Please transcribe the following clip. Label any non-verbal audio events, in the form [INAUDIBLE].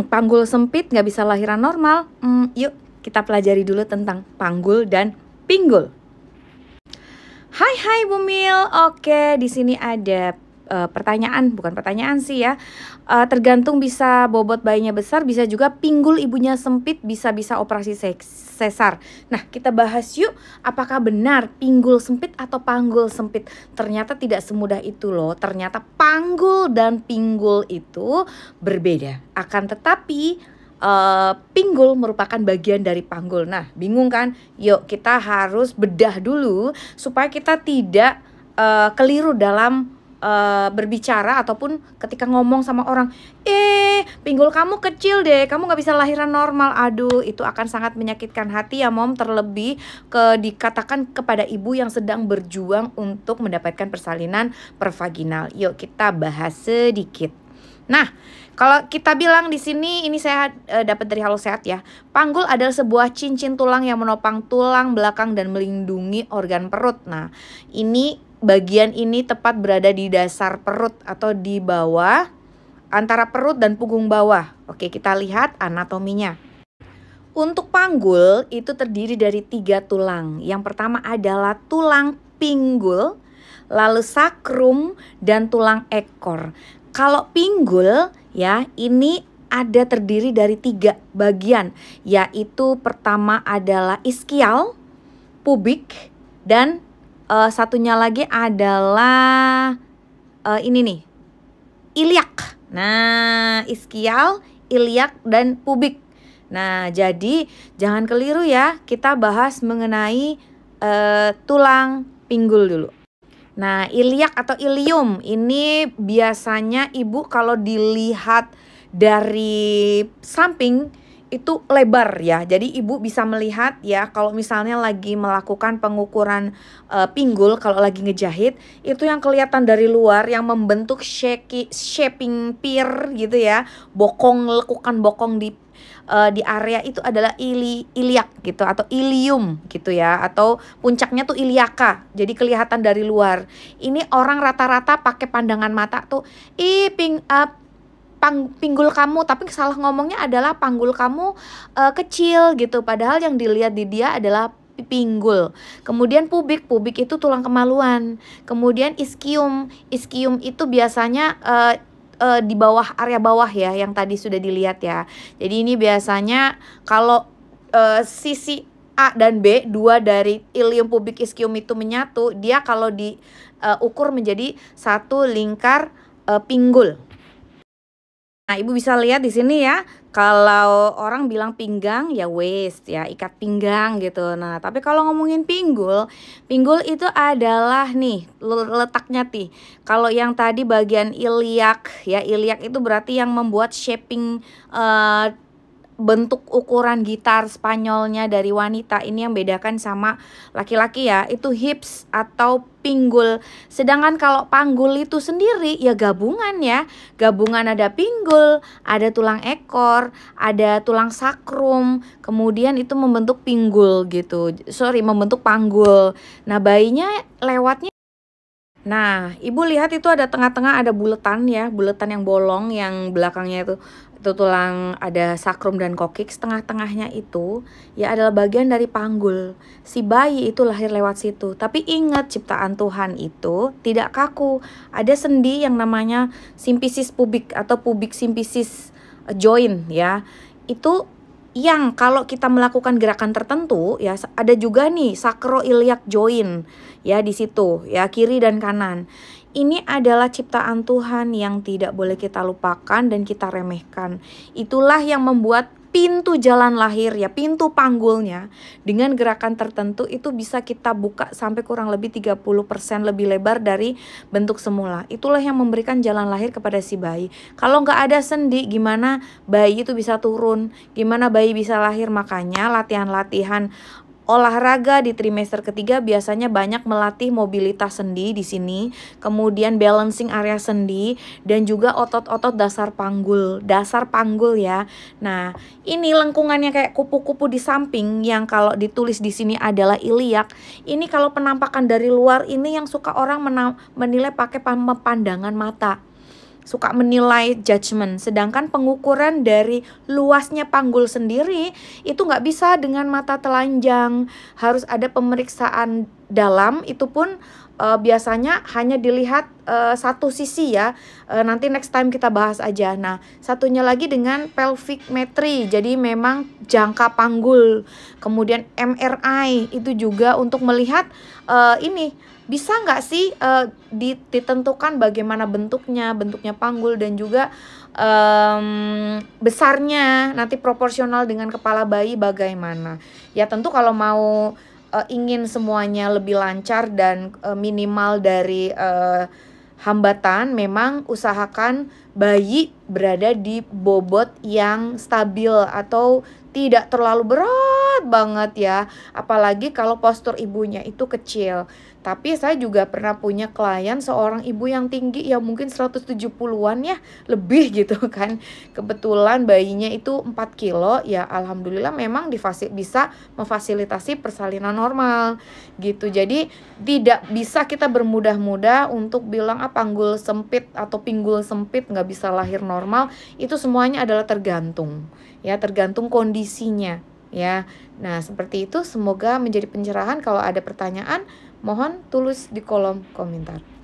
Hmm, panggul sempit nggak bisa lahiran normal. Hmm, yuk kita pelajari dulu tentang panggul dan pinggul. Hai hai Bumil. Oke, di sini ada uh, pertanyaan, bukan pertanyaan sih ya. Uh, tergantung bisa bobot bayinya besar, bisa juga pinggul ibunya sempit, bisa-bisa operasi sesar. Nah, kita bahas yuk apakah benar pinggul sempit atau panggul sempit. Ternyata tidak semudah itu loh. Ternyata panggul dan pinggul itu berbeda. Akan tetapi Uh, pinggul merupakan bagian dari panggul. Nah, bingung kan? Yuk kita harus bedah dulu supaya kita tidak uh, keliru dalam uh, berbicara ataupun ketika ngomong sama orang eh pinggul kamu kecil deh kamu nggak bisa lahiran normal aduh itu akan sangat menyakitkan hati ya mom terlebih ke dikatakan kepada ibu yang sedang berjuang untuk mendapatkan persalinan pervaginal yuk kita bahas sedikit nah kalau kita bilang di sini ini saya e, eh, dapat dari Halo Sehat ya. Panggul adalah sebuah cincin tulang yang menopang tulang belakang dan melindungi organ perut. Nah, ini bagian ini tepat berada di dasar perut atau di bawah antara perut dan punggung bawah. Oke, kita lihat anatominya. Untuk panggul itu terdiri dari tiga tulang. Yang pertama adalah tulang pinggul, lalu sakrum dan tulang ekor. Kalau pinggul ya, ini ada terdiri dari tiga bagian, yaitu pertama adalah iskial, pubik, dan uh, satunya lagi adalah uh, ini nih iliak nah iskial iliak dan pubik nah jadi jangan keliru ya kita bahas mengenai uh, tulang pinggul dulu nah iliak atau ilium ini biasanya ibu kalau dilihat dari samping itu lebar ya. Jadi ibu bisa melihat ya kalau misalnya lagi melakukan pengukuran e, pinggul kalau lagi ngejahit itu yang kelihatan dari luar yang membentuk shaky, shaping pier gitu ya. Bokong lekukan bokong di e, di area itu adalah ili iliak gitu atau ilium gitu ya atau puncaknya tuh iliaka. Jadi kelihatan dari luar. Ini orang rata-rata pakai pandangan mata tuh iping ping up pinggul kamu tapi salah ngomongnya adalah panggul kamu uh, kecil gitu padahal yang dilihat di dia adalah pinggul. Kemudian pubik, pubik itu tulang kemaluan. Kemudian iskium iskium itu biasanya uh, di bawah area bawah ya yang tadi sudah dilihat ya. Jadi ini biasanya kalau uh, sisi A dan B, dua dari ilium pubik iskium itu menyatu, dia kalau diukur uh, menjadi satu lingkar uh, pinggul. Nah, Ibu bisa lihat di sini ya, kalau orang bilang pinggang ya waist ya, ikat pinggang gitu. Nah, tapi kalau ngomongin pinggul, pinggul itu adalah nih letaknya nih. Kalau yang tadi bagian iliak ya, iliak itu berarti yang membuat shaping uh, bentuk ukuran gitar Spanyolnya dari wanita ini yang bedakan sama laki-laki ya itu hips atau pinggul sedangkan kalau panggul itu sendiri ya gabungan ya gabungan ada pinggul ada tulang ekor ada tulang sakrum kemudian itu membentuk pinggul gitu sorry membentuk panggul nah bayinya lewatnya Nah, ibu lihat itu ada tengah-tengah ada buletan ya, buletan yang bolong yang belakangnya itu itu tulang ada sakrum dan kokik setengah-tengahnya itu ya adalah bagian dari panggul si bayi itu lahir lewat situ tapi ingat ciptaan Tuhan itu tidak kaku ada sendi yang namanya simpisis pubik atau pubik simpisis eh, joint ya itu yang kalau kita melakukan gerakan tertentu ya ada juga nih sacroiliac joint ya di situ ya kiri dan kanan ini adalah ciptaan Tuhan yang tidak boleh kita lupakan dan kita remehkan. Itulah yang membuat pintu jalan lahir ya, pintu panggulnya dengan gerakan tertentu itu bisa kita buka sampai kurang lebih 30% lebih lebar dari bentuk semula. Itulah yang memberikan jalan lahir kepada si bayi. Kalau nggak ada sendi, gimana bayi itu bisa turun? Gimana bayi bisa lahir? Makanya latihan-latihan Olahraga di trimester ketiga biasanya banyak melatih mobilitas sendi di sini, kemudian balancing area sendi dan juga otot-otot dasar panggul, dasar panggul ya. Nah, ini lengkungannya kayak kupu-kupu di samping yang kalau ditulis di sini adalah iliak. Ini kalau penampakan dari luar ini yang suka orang menilai pakai pandangan mata suka menilai judgement. Sedangkan pengukuran dari luasnya panggul sendiri itu nggak bisa dengan mata telanjang. Harus ada pemeriksaan dalam itu pun uh, biasanya hanya dilihat uh, satu sisi ya. Uh, nanti next time kita bahas aja. Nah, satunya lagi dengan pelvic metri. Jadi memang jangka panggul. Kemudian MRI itu juga untuk melihat uh, ini bisa nggak sih uh, ditentukan bagaimana bentuknya, bentuknya panggul dan juga um, besarnya nanti proporsional dengan kepala bayi bagaimana? Ya tentu kalau mau uh, ingin semuanya lebih lancar dan uh, minimal dari uh, hambatan, memang usahakan bayi berada di bobot yang stabil atau tidak terlalu berat banget ya apalagi kalau postur ibunya itu kecil tapi saya juga pernah punya klien seorang ibu yang tinggi ya mungkin 170-an ya lebih [LAUGHS] gitu kan. Kebetulan bayinya itu 4 kilo ya alhamdulillah memang difasil, bisa memfasilitasi persalinan normal gitu. Jadi tidak bisa kita bermudah-mudah untuk bilang apa ah, panggul sempit atau pinggul sempit nggak bisa lahir normal itu semuanya adalah tergantung ya tergantung kondisinya ya. Nah, seperti itu semoga menjadi pencerahan kalau ada pertanyaan Mohon tulis di kolom komentar.